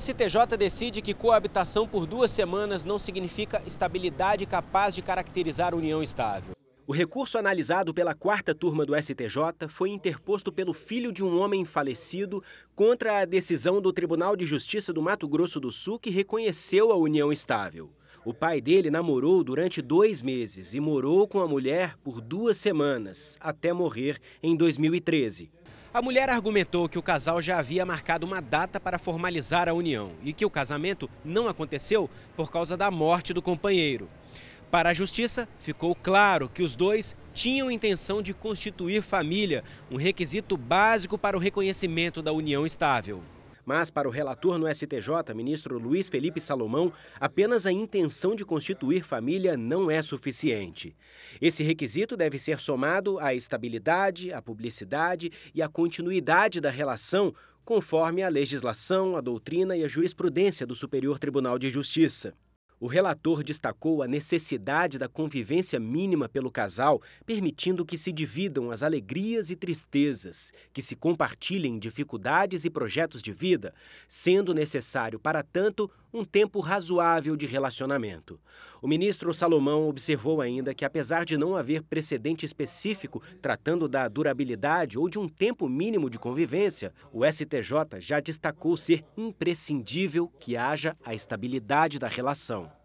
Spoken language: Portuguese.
STJ decide que coabitação por duas semanas não significa estabilidade capaz de caracterizar união estável. O recurso analisado pela quarta turma do STJ foi interposto pelo filho de um homem falecido contra a decisão do Tribunal de Justiça do Mato Grosso do Sul que reconheceu a união estável. O pai dele namorou durante dois meses e morou com a mulher por duas semanas, até morrer em 2013. A mulher argumentou que o casal já havia marcado uma data para formalizar a união e que o casamento não aconteceu por causa da morte do companheiro. Para a justiça, ficou claro que os dois tinham intenção de constituir família, um requisito básico para o reconhecimento da união estável. Mas, para o relator no STJ, ministro Luiz Felipe Salomão, apenas a intenção de constituir família não é suficiente. Esse requisito deve ser somado à estabilidade, à publicidade e à continuidade da relação, conforme a legislação, a doutrina e a jurisprudência do Superior Tribunal de Justiça o relator destacou a necessidade da convivência mínima pelo casal, permitindo que se dividam as alegrias e tristezas, que se compartilhem dificuldades e projetos de vida, sendo necessário, para tanto, um tempo razoável de relacionamento. O ministro Salomão observou ainda que, apesar de não haver precedente específico tratando da durabilidade ou de um tempo mínimo de convivência, o STJ já destacou ser imprescindível que haja a estabilidade da relação.